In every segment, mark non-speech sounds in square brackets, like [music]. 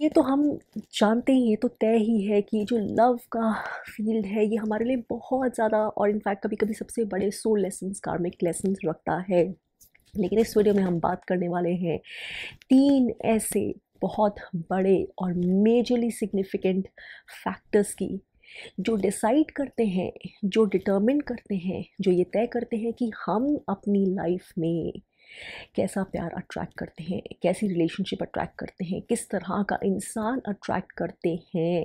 ये तो हम जानते ही ये तो तय ही है कि जो लव का फील्ड है ये हमारे लिए बहुत ज़्यादा और इनफैक्ट कभी कभी सबसे बड़े सोल लेसन्स कार्मिक लेसन्स रखता है लेकिन इस वीडियो में हम बात करने वाले हैं तीन ऐसे बहुत बड़े और मेजरली सिग्निफिकेंट फैक्टर्स की जो डिसाइड करते हैं जो डिटर्मिन करते हैं जो ये तय करते हैं कि हम अपनी लाइफ में कैसा प्यार अट्रैक्ट करते हैं कैसी रिलेशनशिप अट्रैक्ट करते हैं किस तरह का इंसान अट्रैक्ट करते हैं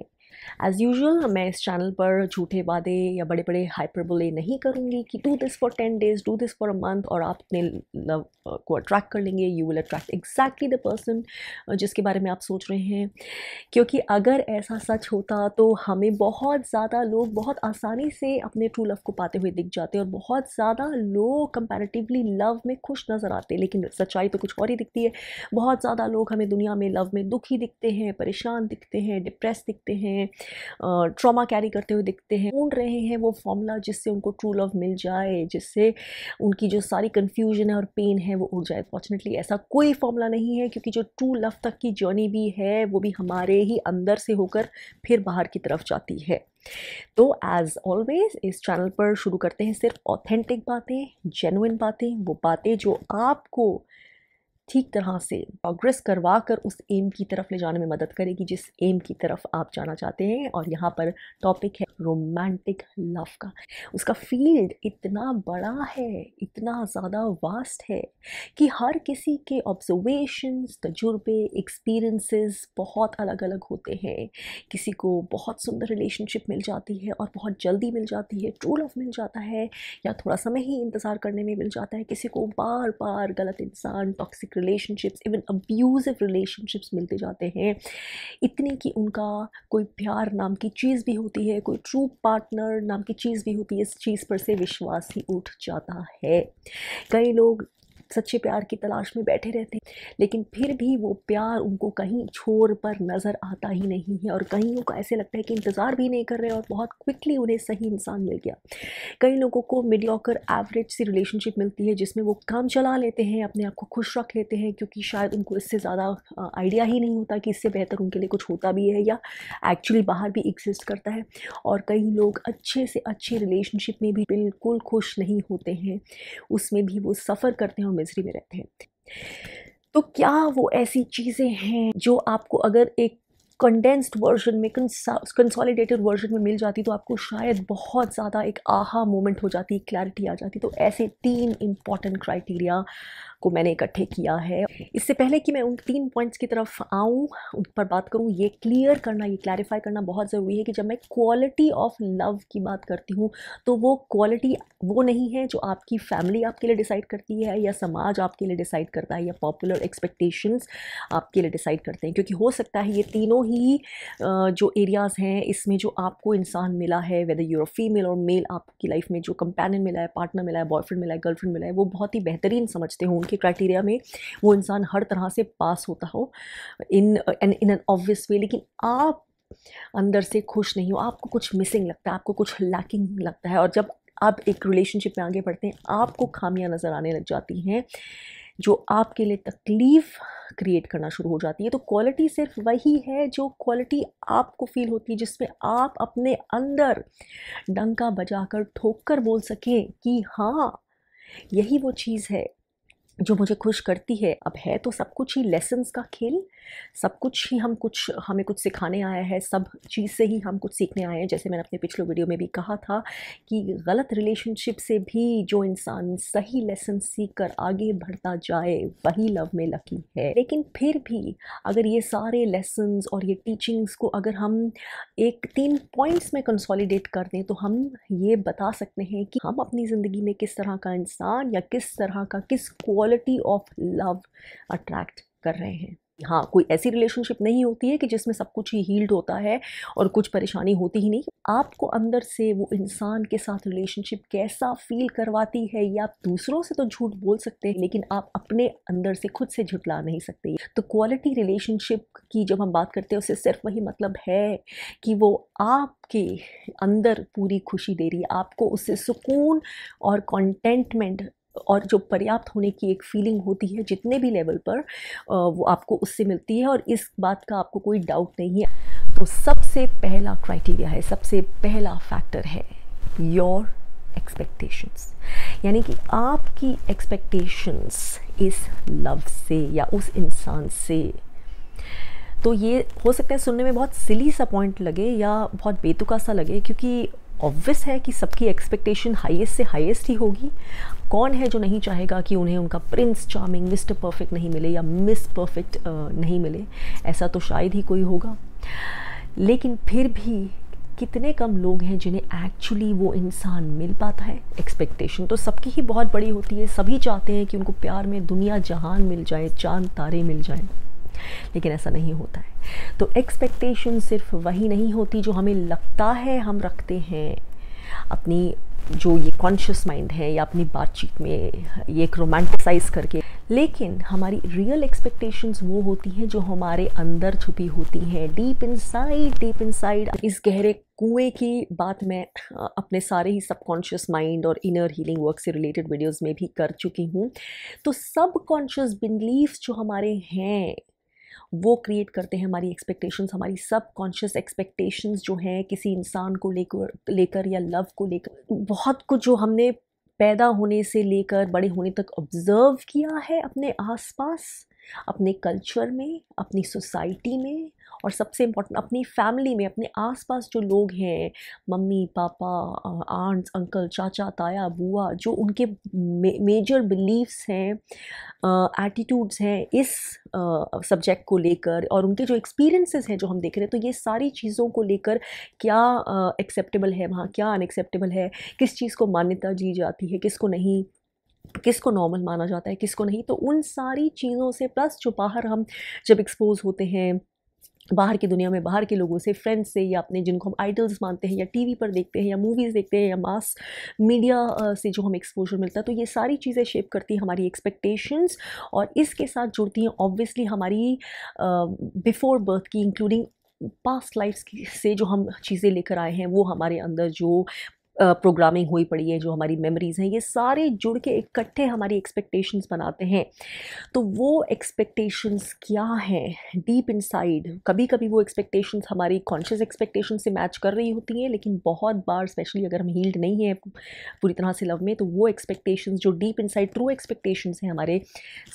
एज़ यूजल मैं इस चैनल पर झूठे वादे या बड़े बड़े हाइपरबुले नहीं करूँगी कि do this for ten days do this for a month और आप अपने लव uh, को अट्रैक्ट कर लेंगे you will attract exactly the person जिसके बारे में आप सोच रहे हैं क्योंकि अगर ऐसा सच होता तो हमें बहुत ज़्यादा लोग बहुत आसानी से अपने ट्रू लव को पाते हुए दिख जाते और बहुत ज़्यादा लोग कंपेरेटिवली लव में खुश नज़र आते लेकिन सच्चाई तो कुछ और ही दिखती है बहुत ज़्यादा लोग हमें दुनिया में लव में दुखी दिखते हैं परेशान दिखते हैं डिप्रेस दिखते हैं हैं ट्रॉमा कैरी करते हुए दिखते हैं ढूंढ रहे हैं वो फॉर्मूला जिससे उनको ट्रू लव मिल जाए जिससे उनकी जो सारी कन्फ्यूजन है और पेन है वो उड़ जाए फॉर्चुनेटली ऐसा कोई फॉर्मूला नहीं है क्योंकि जो ट्रू लव तक की जर्नी भी है वो भी हमारे ही अंदर से होकर फिर बाहर की तरफ जाती है तो एज ऑलवेज इस चैनल पर शुरू करते हैं सिर्फ ऑथेंटिक बातें जेनुइन बातें वो बातें जो आपको ठीक तरह से प्रोग्रेस करवा कर उस एम की तरफ ले जाने में मदद करेगी जिस एम की तरफ आप जाना चाहते हैं और यहाँ पर टॉपिक है रोमांटिक लव का उसका फील्ड इतना बड़ा है इतना ज़्यादा वास्ट है कि हर किसी के ऑब्जर्वेशंस तजुर्बे एक्सपीरियंसेस बहुत अलग अलग होते हैं किसी को बहुत सुंदर रिलेशनशिप मिल जाती है और बहुत जल्दी मिल जाती है ट्रू लव मिल जाता है या थोड़ा समय ही इंतज़ार करने में मिल जाता है किसी को बार बार गलत इंसान toxic relationships even abusive relationships मिलते जाते हैं इतनी कि उनका कोई प्यार नाम की चीज़ भी होती है कोई ट्रू पार्टनर नाम की चीज़ भी होती है इस चीज़ पर से विश्वास ही उठ जाता है कई लोग सच्चे प्यार की तलाश में बैठे रहते हैं लेकिन फिर भी वो प्यार उनको कहीं छोर पर नज़र आता ही नहीं है और कई लोग को ऐसे लगता है कि इंतज़ार भी नहीं कर रहे और बहुत क्विकली उन्हें सही इंसान मिल गया कई लोगों को मिड लॉकर एवरेज सी रिलेशनशिप मिलती है जिसमें वो काम चला लेते हैं अपने आप को खुश रख लेते हैं क्योंकि शायद उनको इससे ज़्यादा आइडिया ही नहीं होता कि इससे बेहतर उनके लिए कुछ होता भी है या एक्चुअली बाहर भी एग्जिस्ट करता है और कई लोग अच्छे से अच्छे रिलेशनशिप में भी बिल्कुल खुश नहीं होते हैं उसमें भी वो सफ़र करते हैं मिजरी में रहते हैं तो क्या वो ऐसी चीज़ें हैं जो आपको अगर एक कंडेंस्ड वर्जन में कंसोलिडेटेड वर्जन में मिल जाती तो आपको शायद बहुत ज़्यादा एक आहा मोमेंट हो जाती क्लैरिटी आ जाती तो ऐसे तीन इम्पॉर्टेंट क्राइटेरिया को मैंने इकट्ठे किया है इससे पहले कि मैं उन तीन पॉइंट्स की तरफ आऊँ उन पर बात करूँ ये क्लियर करना ये क्लैरिफाई करना बहुत ज़रूरी है कि जब मैं क्वालिटी ऑफ लव की बात करती हूँ तो वो क्वालिटी वो नहीं है जो आपकी फैमिली आपके लिए डिसाइड करती है या समाज आपके लिए डिसाइड करता है या पॉपुलर एक्सपेक्टेशंस आपके लिए डिसाइड करते हैं क्योंकि हो सकता है ये तीनों ही ही जो एरियाज़ हैं इसमें जो आपको इंसान मिला है वेदर यूर फीमेल और मेल आपकी लाइफ में जो कंपेनियन मिला है पार्टनर मिला है बॉयफ्रेंड मिला है गर्लफ्रेंड मिला है वो बहुत ही बेहतरीन समझते हो उनके क्राइटेरिया में वो इंसान हर तरह से पास होता हो in an in an obvious way लेकिन आप अंदर से खुश नहीं हो आपको कुछ मिसिंग लगता है आपको कुछ लैकिंग लगता है और जब आप एक रिलेशनशिप में आगे बढ़ते हैं आपको खामियां नज़र आने लग जाती हैं जो आपके लिए तकलीफ़ क्रिएट करना शुरू हो जाती है तो क्वालिटी सिर्फ वही है जो क्वालिटी आपको फील होती है जिसमें आप अपने अंदर डंका बजा कर ठोक कर बोल सकें कि हाँ यही वो चीज़ है जो मुझे खुश करती है अब है तो सब कुछ ही लेसन्स का खेल सब कुछ ही हम कुछ हमें कुछ सिखाने आया है सब चीज़ से ही हम कुछ सीखने आए हैं जैसे मैंने अपने पिछले वीडियो में भी कहा था कि गलत रिलेशनशिप से भी जो इंसान सही लेसन सीख कर आगे बढ़ता जाए वही लव में लकी है लेकिन फिर भी अगर ये सारे लेसन और ये टीचिंग्स को अगर हम एक तीन पॉइंट्स में कंसोलिडेट कर दें तो हम ये बता सकते हैं कि हम अपनी ज़िंदगी में किस तरह का इंसान या किस तरह का किस क्वालिटी ऑफ लव अट्रैक्ट कर रहे हैं हाँ कोई ऐसी रिलेशनशिप नहीं होती है कि जिसमें सब कुछ ही हील्ड होता है और कुछ परेशानी होती ही नहीं आपको अंदर से वो इंसान के साथ रिलेशनशिप कैसा फील करवाती है या आप दूसरों से तो झूठ बोल सकते हैं लेकिन आप अपने अंदर से खुद से झुटला नहीं सकते तो क्वालिटी रिलेशनशिप की जब हम बात करते हैं उससे सिर्फ वही मतलब है कि वो आपके अंदर पूरी खुशी दे रही है आपको उससे सुकून और कॉन्टेंटमेंट और जो पर्याप्त होने की एक फीलिंग होती है जितने भी लेवल पर वो आपको उससे मिलती है और इस बात का आपको कोई डाउट नहीं है तो सबसे पहला क्राइटेरिया है सबसे पहला फैक्टर है योर एक्सपेक्टेशंस यानी कि आपकी एक्सपेक्टेशंस इस लव से या उस इंसान से तो ये हो सकता है सुनने में बहुत सिली सा पॉइंट लगे या बहुत बेतुका सा लगे क्योंकि ऑब्वियस है कि सबकी एक्सपेक्टेशन हाईएस्ट से हाईएस्ट ही होगी कौन है जो नहीं चाहेगा कि उन्हें उनका प्रिंस चार्मिंग मिस्टर परफेक्ट नहीं मिले या मिस परफेक्ट नहीं मिले ऐसा तो शायद ही कोई होगा लेकिन फिर भी कितने कम लोग हैं जिन्हें एक्चुअली वो इंसान मिल पाता है एक्सपेक्टेशन तो सबकी ही बहुत बड़ी होती है सभी चाहते हैं कि उनको प्यार में दुनिया जहान मिल जाए चांद तारे मिल जाए लेकिन ऐसा नहीं होता है तो एक्सपेक्टेशन सिर्फ वही नहीं होती जो हमें लगता है हम रखते हैं अपनी जो ये कॉन्शियस माइंड है या अपनी बातचीत में ये एक रोमांटिसाइज करके लेकिन हमारी रियल एक्सपेक्टेशंस वो होती हैं जो हमारे अंदर छुपी होती हैं डीप इनसाइड डीप इनसाइड इस गहरे कुएं की बात मैं अपने सारे ही सबकॉन्शियस माइंड और इनर हीलिंग वर्क से रिलेटेड वीडियोस में भी कर चुकी हूँ तो सबकॉन्शियस बिलीव्स जो हमारे हैं वो क्रिएट करते हैं हमारी एक्सपेक्टेशंस हमारी सब कॉन्शियस एक्सपेक्टेशंस जो हैं किसी इंसान को लेकर लेकर या लव को लेकर तो बहुत कुछ जो हमने पैदा होने से लेकर बड़े होने तक ऑब्ज़र्व किया है अपने आसपास अपने कल्चर में अपनी सोसाइटी में और सबसे इम्पोर्टेंट अपनी फैमिली में अपने आसपास जो लोग हैं मम्मी पापा आंट्स अंकल चाचा ताया बुआ जो उनके मेजर बिलीव्स हैं एटीट्यूड्स हैं इस सब्जेक्ट को लेकर और उनके जो एक्सपीरियंसेस हैं जो हम देख रहे हैं तो ये सारी चीज़ों को लेकर क्या एक्सेप्टेबल है वहाँ क्या अनएक्सेप्टेबल है किस चीज़ को मान्यता दी जाती है किसको नहीं किसको नॉर्मल माना जाता है किसको नहीं तो उन सारी चीज़ों से प्लस जो बाहर हम जब एक्सपोज होते हैं बाहर की दुनिया में बाहर के लोगों से फ्रेंड्स से या अपने जिनको हम आइडल्स मानते हैं या टीवी पर देखते हैं या मूवीज़ देखते हैं या मास मीडिया से जो हम एक्सपोजर मिलता है तो ये सारी चीज़ें शेप करती हैं हमारी एक्सपेक्टेशंस और इसके साथ जुड़ती हैं ऑब्वियसली हमारी बिफोर बर्थ की इंक्लूडिंग पास्ट लाइफ से जो हम चीज़ें लेकर आए हैं वो हमारे अंदर जो प्रोग्रामिंग हुई पड़ी है जो हमारी मेमोरीज़ हैं ये सारे जुड़ के इकट्ठे हमारी एक्सपेक्टेशंस बनाते हैं तो वो एक्सपेक्टेशंस क्या हैं डीप इनसाइड कभी कभी वो एक्सपेक्टेशंस हमारी कॉन्शियस एक्सपेक्टेशन से मैच कर रही होती हैं लेकिन बहुत बार स्पेशली अगर हम हील्ड नहीं है पूरी तरह से लव में तो वो एक्सपेक्टेशंस जो डीप इनसाइड ट्रू एक्सपेक्टेशंस हैं हमारे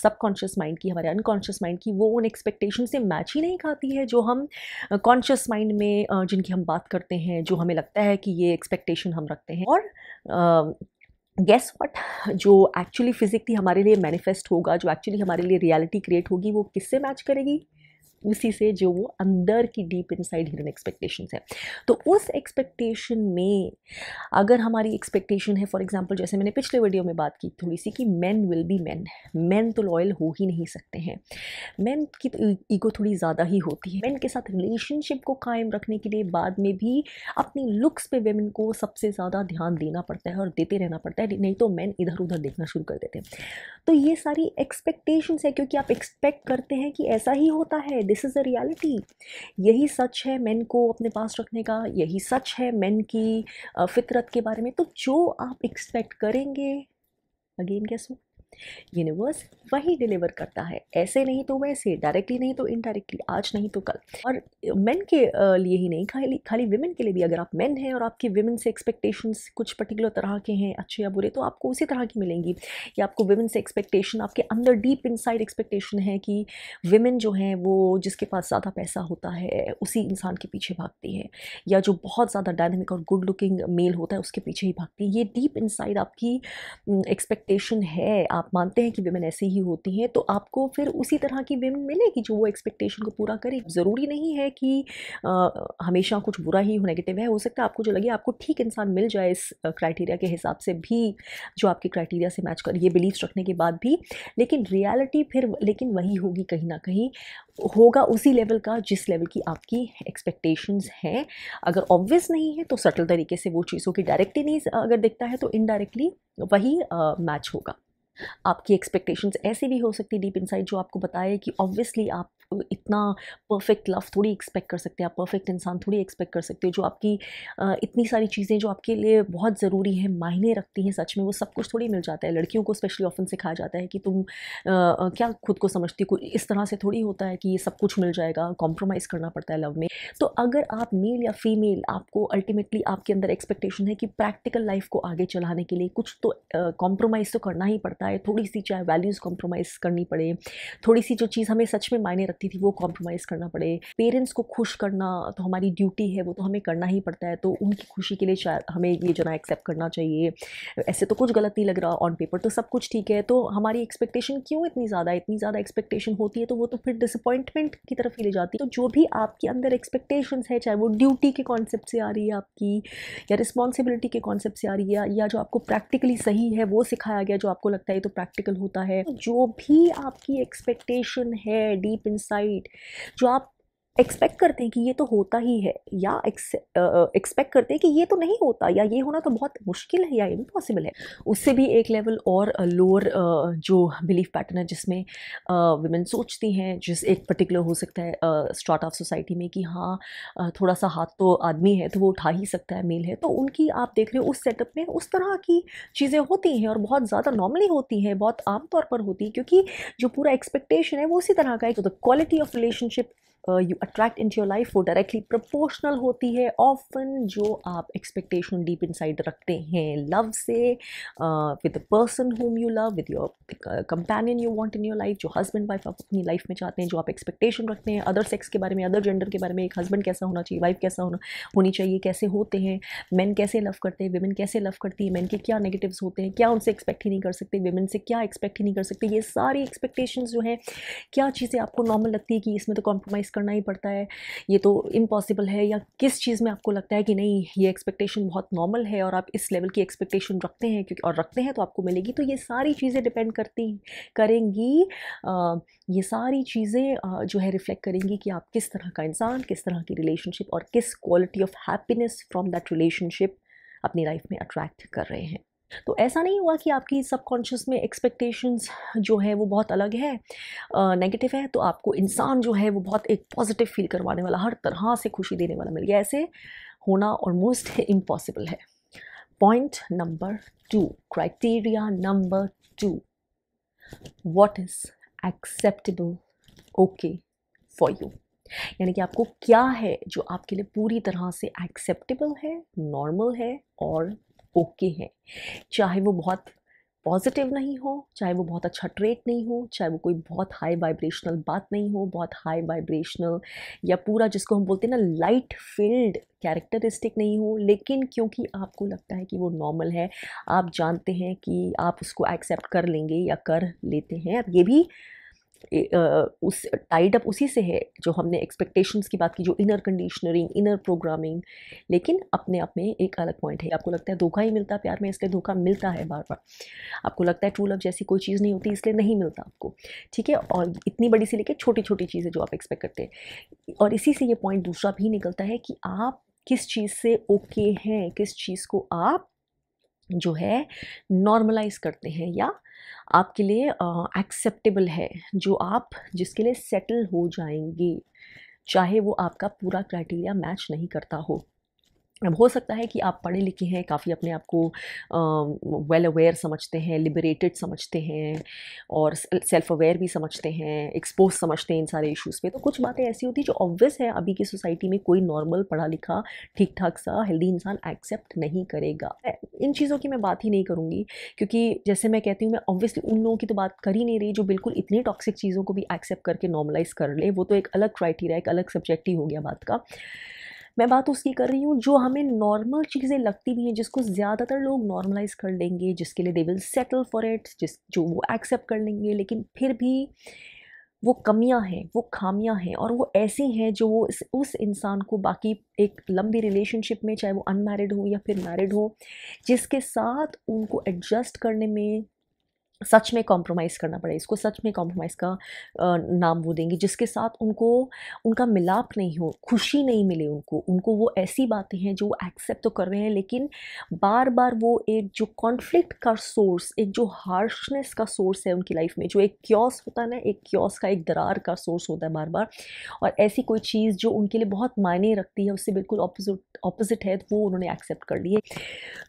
सबकॉन्शियस माइंड की हमारे अनकॉन्शियस माइंड की वो उन एक्सपेक्टेशन से मैच ही नहीं खाती है जो हम कॉन्शियस माइंड में जिनकी हम बात करते हैं जो हमें लगता है कि ये एक्सपेक्टेशन हम रखते हैं और गेस वट जो एक्चुअली फिज़िकली हमारे लिए मैनिफेस्ट होगा जो एक्चुअली हमारे लिए रियलिटी क्रिएट होगी वो किससे मैच करेगी उसी से जो वो अंदर की डीप इनसाइड हिडन एक्सपेक्टेशंस है तो उस एक्सपेक्टेशन में अगर हमारी एक्सपेक्टेशन है फॉर एग्जांपल जैसे मैंने पिछले वीडियो में बात की थोड़ी सी कि man will be man man तो लॉयल हो ही नहीं सकते हैं मैन की तो ईगो e-, थोड़ी ज़्यादा ही होती है मैन के साथ रिलेशनशिप को कायम रखने के लिए बाद में भी अपनी लुक्स पे वेमेन को सबसे ज़्यादा ध्यान देना पड़ता है और देते रहना पड़ता है नहीं तो मैन इधर उधर देखना शुरू कर देते हैं तो ये सारी एक्सपेक्टेशंस है क्योंकि आप एक्सपेक्ट करते हैं कि ऐसा ही होता है दिस इज़ अ रियलिटी यही सच है मैन को अपने पास रखने का यही सच है मैन की फितरत के बारे में तो जो आप एक्सपेक्ट करेंगे अगेन कैसो यूनिवर्स वही डिलीवर करता है ऐसे नहीं तो वैसे डायरेक्टली नहीं तो इनडायरेक्टली आज नहीं तो कल और मेन के लिए ही नहीं खाली खाली वेमेन के लिए भी अगर आप मेन हैं और आपकी वेमेन से एक्सपेक्टेशंस कुछ पर्टिकुलर तरह के हैं अच्छे या बुरे तो आपको उसी तरह की मिलेंगी या आपको वुमेन से एक्सपेक्टेशन आपके अंदर डीप इन एक्सपेक्टेशन है कि वेमेन जो हैं वो जिसके पास ज़्यादा पैसा होता है उसी इंसान के पीछे भागती है या जो बहुत ज़्यादा डायनेमिक और गुड लुकिंग मेल होता है उसके पीछे ही भागती है ये डीप इन आपकी एक्सपेक्टेशन है आप मानते हैं कि वेमेन ऐसी ही होती हैं तो आपको फिर उसी तरह की वेमेन मिलेगी जो वो एक्सपेक्टेशन को पूरा करे ज़रूरी नहीं है कि आ, हमेशा कुछ बुरा ही हो नेगेटिव है हो सकता है आपको जो लगे आपको ठीक इंसान मिल जाए इस क्राइटेरिया के हिसाब से भी जो आपके क्राइटेरिया से मैच कर ये बिलीव्स रखने के बाद भी लेकिन रियलिटी फिर लेकिन वही होगी कहीं ना कहीं होगा उसी लेवल का जिस लेवल की आपकी एक्सपेक्टेशंस हैं अगर ऑब्वियस नहीं है तो सटल तरीके से वो चीज़ों की डायरेक्टली नहीं अगर दिखता है तो इनडायरेक्टली वही मैच होगा आपकी एक्सपेक्टेशंस ऐसी भी हो सकती है डीप इनसाइड जो आपको बताए कि ऑब्वियसली आप इतना परफेक्ट लव थोड़ी एक्सपेक्ट कर सकते हैं आप परफेक्ट इंसान थोड़ी एक्सपेक्ट कर सकते हो जो आपकी इतनी सारी चीज़ें जो आपके लिए बहुत ज़रूरी हैं मायने रखती हैं सच में वो सब कुछ थोड़ी मिल जाता है लड़कियों को स्पेशली ऑफन सिखाया जाता है कि तुम क्या खुद को समझती हो इस तरह से थोड़ी होता है कि ये सब कुछ मिल जाएगा कॉम्प्रोमाइज़ करना पड़ता है लव में तो अगर आप मेल या फीमेल आपको अल्टीमेटली आपके अंदर एक्सपेक्टेशन है कि प्रैक्टिकल लाइफ को आगे चलाने के लिए कुछ तो कॉम्प्रोमाइज़ तो करना ही पड़ता है थोड़ी सी चाहे वैल्यूज़ कॉम्प्रोमाइज़ करनी पड़े थोड़ी सी जो चीज़ हमें सच में मायने रख करती थी वो कॉम्प्रोमाइज़ करना पड़े पेरेंट्स को खुश करना तो हमारी ड्यूटी है वो तो हमें करना ही पड़ता है तो उनकी खुशी के लिए हमें ये जो ना एक्सेप्ट करना चाहिए ऐसे तो कुछ गलत नहीं लग रहा ऑन पेपर तो सब कुछ ठीक है तो हमारी एक्सपेक्टेशन क्यों इतनी ज़्यादा इतनी ज़्यादा एक्सपेक्टेशन होती है तो वो तो फिर डिसअपॉइंटमेंट की तरफ ही ले जाती है तो जो भी आपके अंदर एक्सपेक्टेशन है चाहे वो ड्यूटी के कॉन्सेप्ट से आ रही है आपकी या रिस्पॉन्सिबिलिटी के कॉन्सेप्ट से आ रही है या जो आपको प्रैक्टिकली सही है वो सिखाया गया जो आपको लगता है तो प्रैक्टिकल होता है तो जो भी आपकी एक्सपेक्टेशन है डीप इन साइड जो आप एक्सपेक्ट करते हैं कि ये तो होता ही है या एक्सपेक्ट करते हैं कि ये तो नहीं होता या ये होना तो बहुत मुश्किल है या इम्पॉसिबल है उससे भी एक लेवल और लोअर जो बिलीफ पैटर्न है जिसमें वुमेन सोचती हैं जिस एक पर्टिकुलर हो सकता है स्टार्ट ऑफ सोसाइटी में कि हाँ थोड़ा सा हाथ तो आदमी है तो वो उठा ही सकता है मेल है तो उनकी आप देख रहे हो उस सेटअप में उस तरह की चीज़ें होती हैं और बहुत ज़्यादा नॉर्मली होती हैं बहुत आमतौर पर होती है क्योंकि जो पूरा एक्सपेक्टेशन है वो उसी तरह का है तो the quality of relationship you attract in your life वो डायरेक्टली प्रोपोर्शनल होती है ऑफन जो आप एक्सपेक्टेशन डीप इन रखते हैं लव से with the person whom you love with your companion you want in your life जो हस्बैंड वाइफ आप अपनी लाइफ में चाहते हैं जो आप एक्सपेक्टेशन रखते हैं अदर सेक्स के बारे में अदर जेंडर के बारे में एक हस्बैंड कैसा होना चाहिए वाइफ कैसा होना होनी चाहिए कैसे होते हैं मैन कैसे लव करते हैं वेमेन कैसे लव करती है मैन के क्या नेगेटिव्स होते हैं क्या उनसे एक्सपेक्ट ही नहीं कर सकते वेमेन से क्या एक्सपेक्ट ही नहीं कर सकते ये सारी एक्सपेक्टेशन जो हैं क्या चीज़ें आपको नॉर्मल लगती है कि इसमें तो कॉम्प्रोमाइज़ करना ही पड़ता है ये तो इम्पॉसिबल है या किस चीज़ में आपको लगता है कि नहीं ये एक्सपेक्टेशन बहुत नॉर्मल है और आप इस लेवल की एक्सपेक्टेशन रखते हैं क्योंकि और रखते हैं तो आपको मिलेगी तो ये सारी चीज़ें डिपेंड करती करेंगी आ, ये सारी चीज़ें जो है रिफ्लेक्ट करेंगी कि आप किस तरह का इंसान किस तरह की रिलेशनशिप और किस quality of happiness from that relationship अपनी लाइफ में अट्रैक्ट कर रहे हैं तो ऐसा नहीं हुआ कि आपकी सबकॉन्शियस में एक्सपेक्टेशंस जो है वो बहुत अलग है नेगेटिव है तो आपको इंसान जो है वो बहुत एक पॉजिटिव फील करवाने वाला हर तरह से खुशी देने वाला मिल गया ऐसे होना ऑलमोस्ट इम्पॉसिबल [laughs] है point number two criteria number two what is acceptable okay for you यानी कि आपको क्या है जो आपके लिए पूरी तरह से एक्सेप्टेबल है नॉर्मल है और ओके हैं चाहे वो बहुत पॉजिटिव नहीं हो चाहे वो बहुत अच्छा ट्रेट नहीं हो चाहे वो कोई बहुत हाई वाइब्रेशनल बात नहीं हो बहुत हाई वाइब्रेशनल या पूरा जिसको हम बोलते हैं ना लाइट फील्ड कैरेक्टरिस्टिक नहीं हो लेकिन क्योंकि आपको लगता है कि वो नॉर्मल है आप जानते हैं कि आप उसको एक्सेप्ट कर लेंगे या कर लेते हैं अब ये भी उस टाइड अप उसी से है जो हमने एक्सपेक्टेशंस की बात की जो इनर कंडीशनरिंग इनर प्रोग्रामिंग लेकिन अपने आप में एक अलग पॉइंट है आपको लगता है धोखा ही मिलता है प्यार में इसलिए धोखा मिलता है बार बार आपको लगता है ट्रू लव जैसी कोई चीज़ नहीं होती इसलिए नहीं मिलता आपको ठीक है और इतनी बड़ी सी लेके छोटी छोटी चीज़ें जो आप एक्सपेक्ट करते हैं और इसी से ये पॉइंट दूसरा भी निकलता है कि आप किस चीज़ से ओके okay हैं किस चीज़ को आप जो है नॉर्मलाइज करते हैं या आपके लिए एक्सेप्टेबल है जो आप जिसके लिए सेटल हो जाएंगे चाहे वो आपका पूरा क्राइटेरिया मैच नहीं करता हो अब हो सकता है कि आप पढ़े लिखे हैं काफ़ी अपने आप को वेल अवेयर समझते हैं लिबरेटेड समझते हैं और सेल्फ अवेयर भी समझते हैं एक्सपोज समझते हैं इन सारे इश्यूज़ पे तो कुछ बातें ऐसी होती हैं जो ऑब्वियस है अभी की सोसाइटी में कोई नॉर्मल पढ़ा लिखा ठीक ठाक सा हेल्दी इंसान एक्सेप्ट नहीं करेगा इन चीज़ों की मैं बात ही नहीं करूँगी क्योंकि जैसे मैं कहती हूँ मैं ऑब्वियसली उन लोगों की तो बात कर ही नहीं रही जो बिल्कुल इतनी टॉक्सिक चीज़ों को भी एक्सेप्ट करके नॉर्मलाइज कर ले वो तो एक अलग क्राइटेरिया एक अलग सब्जेक्ट ही हो गया बात का मैं बात उसकी कर रही हूँ जो हमें नॉर्मल चीज़ें लगती भी हैं जिसको ज़्यादातर लोग नॉर्मलाइज कर लेंगे जिसके लिए they will settle for it जिस जो वो एक्सेप्ट कर लेंगे लेकिन फिर भी वो कमियाँ हैं वो खामियाँ हैं और वो ऐसी हैं जो वो इस, उस इंसान को बाकी एक लंबी रिलेशनशिप में चाहे वो अनमैरिड हो या फिर मैरिड हो जिसके साथ उनको एडजस्ट करने में सच में कॉम्प्रोमाइज़ करना पड़ेगा इसको सच में कॉम्प्रोमाइज़ का नाम वो देंगे जिसके साथ उनको उनका मिलाप नहीं हो खुशी नहीं मिले उनको उनको वो ऐसी बातें हैं जो एक्सेप्ट तो कर रहे हैं लेकिन बार बार वो एक जो कॉन्फ्लिक्ट का सोर्स एक जो हार्शनेस का सोर्स है उनकी लाइफ में जो एक क्योस होता है ना एक क्योस का एक दरार का सोर्स होता है बार बार और ऐसी कोई चीज़ जो उनके लिए बहुत मायने रखती है उससे बिल्कुल ऑपोजिट अपोजिट है तो वो उन्होंने एक्सेप्ट कर ली है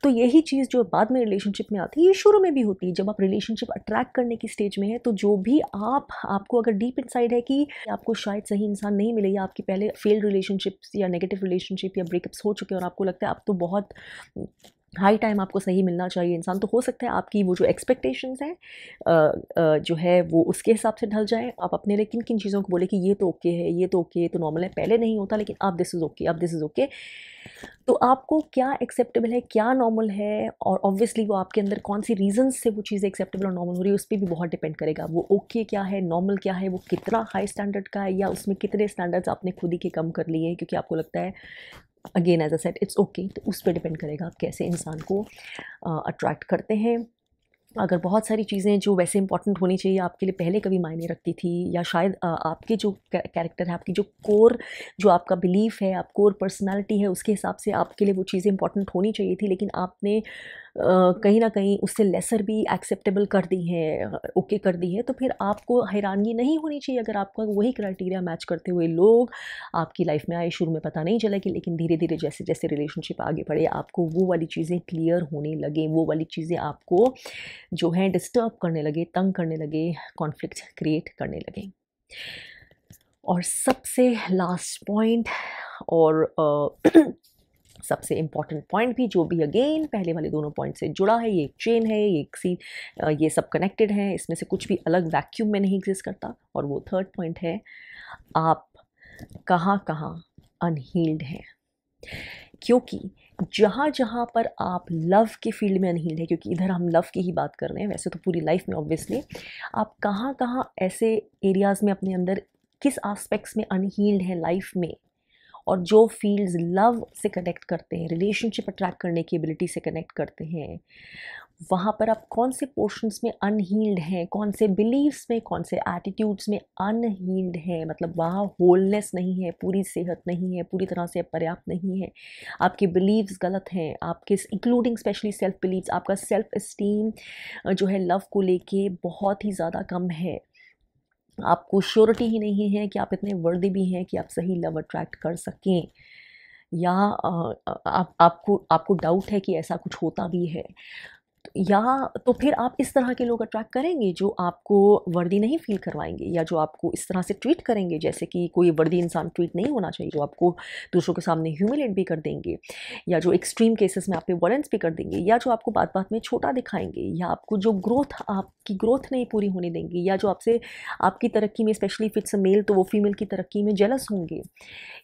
तो यही चीज़ जो बाद में रिलेशनशिप में आती है ये शुरू में भी होती है जब आप रिलेशन रिलेशनशिप अट्रैक्ट करने की स्टेज में है तो जो भी आप आपको अगर डीप इनसाइड है कि आपको शायद सही इंसान नहीं मिले या आपकी पहले फेल्ड रिलेशनशिप्स या नेगेटिव रिलेशनशिप या ब्रेकअप्स हो चुके हैं और आपको लगता है आप तो बहुत हाई टाइम आपको सही मिलना चाहिए इंसान तो हो सकता है आपकी वो जो एक्सपेक्टेशंस हैं जो है वो उसके हिसाब से ढल जाए आप अपने लिए किन किन चीज़ों को बोले कि ये तो ओके है ये तो ओके ये तो नॉर्मल है पहले नहीं होता लेकिन अब दिस इज़ ओके अब दिस इज़ ओके तो आपको क्या एक्सेप्टेबल है क्या नॉर्मल है और ऑब्वियसली वो आपके अंदर कौन सी रीजन से वो चीज़ें एक्सेप्टेबल और नॉर्मल हो रही है उस पर भी बहुत डिपेंड करेगा वो ओके okay क्या है नॉर्मल क्या है वो कितना हाई स्टैंडर्ड का है या उसमें कितने स्टैंडर्ड्स आपने खुद ही के कम कर लिए हैं क्योंकि आपको लगता है again as a set it's okay तो उस पर डिपेंड करेगा आप कैसे इंसान को अट्रैक्ट करते हैं अगर बहुत सारी चीज़ें जो वैसे इंपॉर्टेंट होनी चाहिए आपके लिए पहले कभी मायने रखती थी या शायद आपके जो कैरेक्टर है आपकी जो कोर जो आपका बिलीफ है आप कोर पर्सनालिटी है उसके हिसाब से आपके लिए वो चीज़ें इंपॉर्टेंट होनी चाहिए थी लेकिन आपने कहीं ना कहीं उससे लेसर भी एक्सेप्टेबल कर दी हैं ओके कर दी है तो फिर आपको हैरानगी नहीं होनी चाहिए अगर आपका वही क्राइटेरिया मैच करते हुए लोग आपकी लाइफ में आए शुरू में पता नहीं चला कि लेकिन धीरे धीरे जैसे जैसे रिलेशनशिप आगे बढ़े आपको वो वाली चीज़ें क्लियर होने लगे वो वाली चीज़ें आपको जो है डिस्टर्ब करने लगे तंग करने लगे कॉन्फ्लिक्ट क्रिएट करने लगे और सबसे लास्ट पॉइंट और [clears throat] सबसे इम्पॉर्टेंट पॉइंट भी जो भी अगेन पहले वाले दोनों पॉइंट से जुड़ा है ये एक चेन है ये एक सी ये सब कनेक्टेड है इसमें से कुछ भी अलग वैक्यूम में नहीं एग्जिस्ट करता और वो थर्ड पॉइंट है आप कहाँ कहाँ अनहील्ड हैं क्योंकि जहाँ जहाँ पर आप लव के फील्ड में अनहील्ड है क्योंकि इधर हम लव की ही बात कर रहे हैं वैसे तो पूरी लाइफ में ऑब्वियसली आप कहाँ कहाँ ऐसे एरियाज़ में अपने अंदर किस आस्पेक्ट्स में अनहील्ड है लाइफ में और जो फील्ड्स लव से कनेक्ट करते हैं रिलेशनशिप अट्रैक्ट करने की एबिलिटी से कनेक्ट करते हैं वहाँ पर आप कौन से पोर्शंस में अनहील्ड हैं कौन से बिलीव्स में कौन से एटीट्यूड्स में अनहील्ड हैं मतलब वहाँ होलनेस नहीं है पूरी सेहत नहीं है पूरी तरह से पर्याप्त नहीं है आपके बिलीव्स गलत हैं आपके इंक्लूडिंग स्पेशली सेल्फ बिलीव्स आपका सेल्फ इस्टीम जो है लव को लेके बहुत ही ज़्यादा कम है आपको श्योरिटी ही नहीं है कि आप इतने वर्दी भी हैं कि आप सही लव अट्रैक्ट कर सकें या आ, आपको आपको डाउट है कि ऐसा कुछ होता भी है या तो फिर आप इस तरह के लोग अट्रैक्ट करेंगे जो आपको वर्दी नहीं फील करवाएंगे या जो आपको इस तरह से ट्रीट करेंगे जैसे कि कोई वर्दी इंसान ट्रीट नहीं होना चाहिए जो आपको दूसरों के सामने ह्यूमिलेट भी कर देंगे या जो एक्सट्रीम केसेस में आप पे वॉलेंस भी कर देंगे या जो आपको बात बात में छोटा दिखाएंगे या आपको जो ग्रोथ आपकी ग्रोथ नहीं पूरी होने देंगे या जो आपसे आपकी तरक्की में स्पेशली फिट्स मेल तो वो फीमेल की तरक्की में जेलस होंगे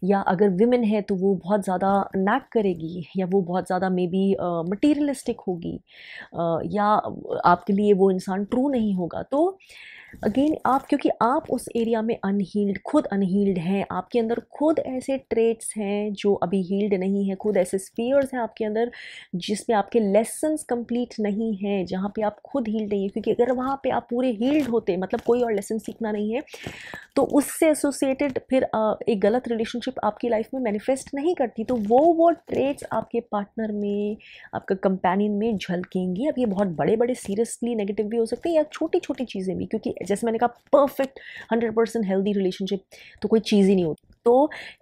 या अगर विमेन है तो वो बहुत ज़्यादा नैक करेगी या वो बहुत ज़्यादा मे बी मटीरियलिस्टिक होगी uh, या आपके लिए वो इंसान ट्रू नहीं होगा तो अगेन आप क्योंकि आप उस एरिया में अनहील्ड खुद अनहील्ड हैं आपके अंदर खुद ऐसे ट्रेट्स हैं जो अभी हील्ड नहीं है खुद ऐसे स्पीयर्स हैं आपके अंदर जिसमें आपके लेसन कंप्लीट नहीं हैं जहाँ पे आप खुद हील्ड नहीं है क्योंकि अगर वहाँ पे आप पूरे हील्ड होते मतलब कोई और लेसन सीखना नहीं है तो उससे एसोसिएटेड फिर एक गलत रिलेशनशिप आपकी लाइफ में मैनिफेस्ट नहीं करती तो वो वो ट्रेट्स आपके पार्टनर में आपका कंपेनियन में झलकेंगी अब ये बहुत बड़े बड़े सीरियसली नेगेटिव भी हो सकते हैं या छोटी छोटी चीज़ें भी क्योंकि है जैसे मैंने कहा perfect hundred percent healthy relationship तो कोई चीज़ ही नहीं होती तो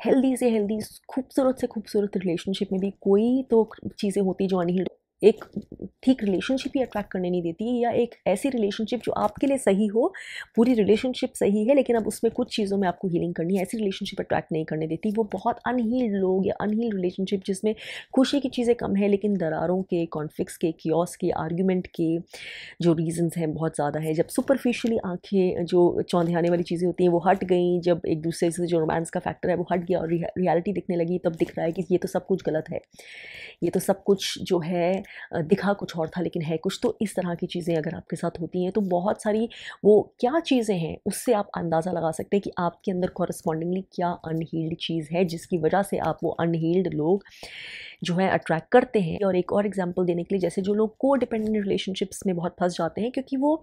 हेल्दी से हेल्दी खूबसूरत से खूबसूरत रिलेशनशिप में भी कोई तो चीज़ें होती जो अनहील्ड एक ठीक रिलेशनशिप ही अट्रैक्ट करने नहीं देती है या एक ऐसी रिलेशनशिप जो आपके लिए सही हो पूरी रिलेशनशिप सही है लेकिन अब उसमें कुछ चीज़ों में आपको हीलिंग करनी है ऐसी रिलेशनशिप अट्रैक्ट नहीं करने देती वो बहुत अनहील लोग या अनहील रिलेशनशिप जिसमें खुशी की चीज़ें कम है लेकिन दरारों के कॉन्फ्लिक्स के क्योस के आर्ग्यूमेंट के जो रीज़न्स हैं बहुत ज़्यादा है जब सुपरफिशली आँखें जो आने वाली चीज़ें होती हैं वो हट गई जब एक दूसरे से जो रोमांस का फैक्टर है वो हट गया और रियलिटी दिखने लगी तब दिख रहा है कि ये तो सब कुछ गलत है ये तो सब कुछ जो है दिखा कुछ और था लेकिन है कुछ तो इस तरह की चीज़ें अगर आपके साथ होती हैं तो बहुत सारी वो क्या चीज़ें हैं उससे आप अंदाज़ा लगा सकते हैं कि आपके अंदर कॉरस्पॉन्डिंगली क्या अनहील्ड चीज़ है जिसकी वजह से आप वो अनहील्ड लोग जो है अट्रैक्ट करते हैं और एक और एग्जाम्पल देने के लिए जैसे जो लोग को डिपेंडेंट रिलेशनशिप्स में बहुत फंस जाते हैं क्योंकि वो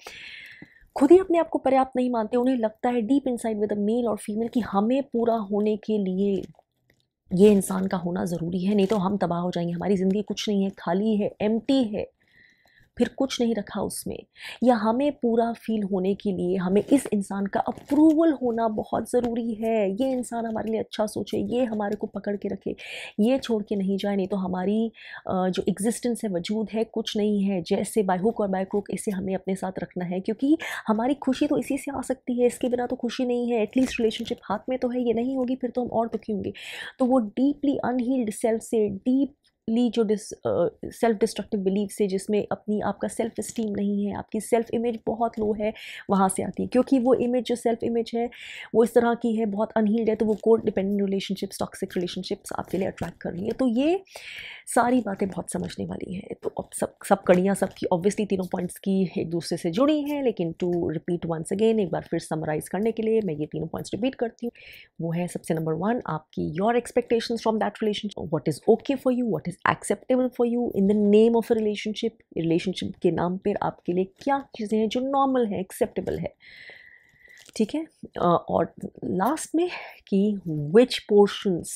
खुद ही अपने आप को पर्याप्त नहीं मानते उन्हें लगता है deep inside with a male और फीमेल कि हमें पूरा होने के लिए ये इंसान का होना ज़रूरी है नहीं तो हम तबाह हो जाएंगे हमारी ज़िंदगी कुछ नहीं है खाली है एम्प्टी है फिर कुछ नहीं रखा उसमें या हमें पूरा फील होने के लिए हमें इस इंसान का अप्रूवल होना बहुत ज़रूरी है ये इंसान हमारे लिए अच्छा सोचे ये हमारे को पकड़ के रखे ये छोड़ के नहीं जाए नहीं तो हमारी जो एग्जिस्टेंस है वजूद है कुछ नहीं है जैसे बाय हुक और बाय इसे हमें अपने साथ रखना है क्योंकि हमारी खुशी तो इसी से आ सकती है इसके बिना तो खुशी नहीं है एटलीस्ट रिलेशनशिप हाथ में तो है ये नहीं होगी फिर तो हम और दुखी होंगे तो वो डीपली अनहील्ड सेल्फ से डीप ली जो डिस सेल्फ डिस्ट्रक्टिव बिलीव से जिसमें अपनी आपका सेल्फ इस्टीम नहीं है आपकी सेल्फ इमेज बहुत लो है वहाँ से आती है क्योंकि वो इमेज जो सेल्फ इमेज है वो इस तरह की है बहुत अनहील्ड है तो वो codependent relationships toxic relationships आपके लिए अट्रैक्ट कर रही है तो ये सारी बातें बहुत समझने वाली हैं तो सब सब कड़ियाँ सबकी ऑब्वियसली तीनों पॉइंट्स की एक दूसरे से जुड़ी हैं लेकिन टू रिपीट वंस अगेन एक बार फिर समराइज़ करने के लिए मैं ये तीनों पॉइंट्स रिपीट करती हूँ वो है सबसे नंबर वन आपकी your expectation from that relation what is okay for you what is acceptable for you in the name of a relationship relationship के नाम पर आपके लिए क्या चीज़ें हैं जो नॉर्मल है एक्सेप्टेबल है ठीक है और लास्ट में कि which portions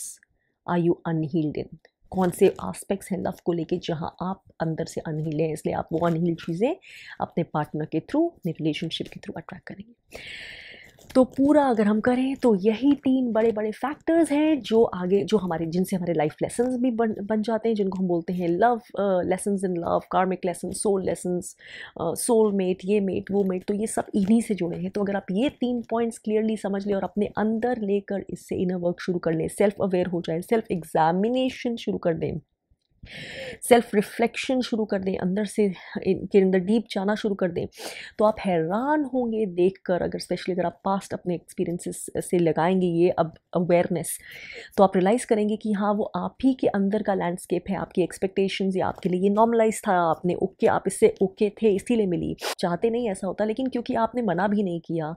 are you unhealed in कौन से आस्पेक्ट्स हैं लव को लेके जहाँ आप अंदर से अनहील हैं इसलिए आप वो अनहील चीज़ें अपने पार्टनर के थ्रू अपने रिलेशनशिप के थ्रू अट्रैक्ट करेंगे तो पूरा अगर हम करें तो यही तीन बड़े बड़े फैक्टर्स हैं जो आगे जो हमारे जिनसे हमारे लाइफ लेसन भी बन बन जाते हैं जिनको हम बोलते हैं love lesson in love karmic lesson soul lesson soul mate ये मेट वो मेट तो ये सब इन्हीं से जुड़े हैं तो अगर आप ये तीन पॉइंट्स क्लियरली समझ लें और अपने अंदर लेकर इससे इनर वर्क शुरू कर लें सेल्फ अवेयर हो जाए सेल्फ एग्जामिनेशन शुरू कर दें सेल्फ रिफ्लेक्शन शुरू कर दें अंदर से इनके अंदर डीप जाना शुरू कर दें तो आप हैरान होंगे देखकर अगर स्पेशली अगर आप पास्ट अपने एक्सपीरियंसेस से लगाएंगे ये अब अवेयरनेस तो आप रियलाइज़ करेंगे कि हाँ वो आप ही के अंदर का लैंडस्केप है आपकी एक्सपेक्टेशन या आपके लिए ये नॉर्मलाइज था आपने ओके आप इससे ओके थे इसीलिए मिली चाहते नहीं ऐसा होता लेकिन क्योंकि आपने मना भी नहीं किया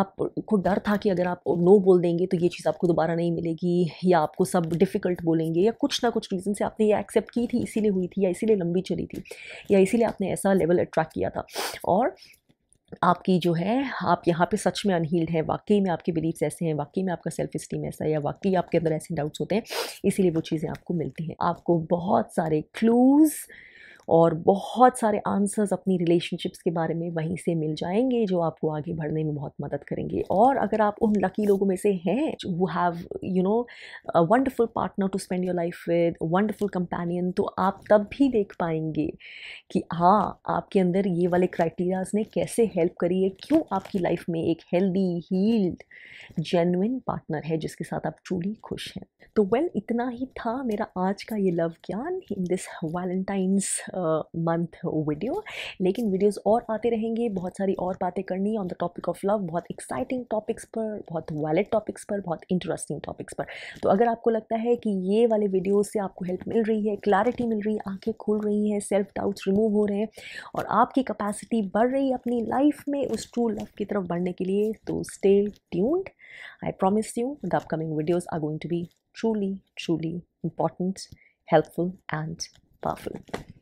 आपको डर था कि अगर आप नो बोल देंगे तो ये चीज़ आपको दोबारा नहीं मिलेगी या आपको सब डिफ़िकल्ट बोलेंगे या कुछ ना कुछ रीज़न से आपने ये एक्सेप्ट एक्सेप्ट की थी इसीलिए हुई थी या इसीलिए लंबी चली थी या इसीलिए आपने ऐसा लेवल अट्रैक्ट किया था और आपकी जो है आप यहाँ पे सच में अनहील्ड है वाकई में आपके बिलीव्स ऐसे हैं वाकई में आपका सेल्फ इस्टीम ऐसा है या वाकई आपके अंदर ऐसे डाउट्स होते हैं इसीलिए वो चीज़ें आपको मिलती हैं आपको बहुत सारे क्लूज़ और बहुत सारे आंसर्स अपनी रिलेशनशिप्स के बारे में वहीं से मिल जाएंगे जो आपको आगे बढ़ने में बहुत मदद करेंगे और अगर आप उन लकी लोगों में से हैं वो have you know wonderful partner to spend your life with wonderful companion तो आप तब भी देख पाएंगे कि हाँ आपके अंदर ये वाले क्राइटेरियाज ने कैसे हेल्प करी है क्यों आपकी लाइफ में एक हेल्दी हील्ड जेन्युन पार्टनर है जिसके साथ आप ट्रूली खुश हैं तो वेल well, इतना ही था मेरा आज का ये लव ज्ञान in this Valentine's month video लेकिन वीडियोस और आते रहेंगे बहुत सारी और बातें करनी on the topic of love बहुत एक्साइटिंग टॉपिक्स पर बहुत वैलिड टॉपिक्स पर बहुत इंटरेस्टिंग टॉपिक्स पर तो अगर आपको लगता है कि ये वाले वीडियोज़ से आपको हेल्प मिल रही है क्लैरिटी मिल रही है आँखें खुल रही हैं सेल्फ डाउट्स रिमूव हो रहे हैं और आपकी कैपेसिटी बढ़ रही है अपनी लाइफ में उस ट्रू लव की तरफ बढ़ने के लिए तो stay tuned I promise you the upcoming videos are going to be truly truly important helpful, and powerful.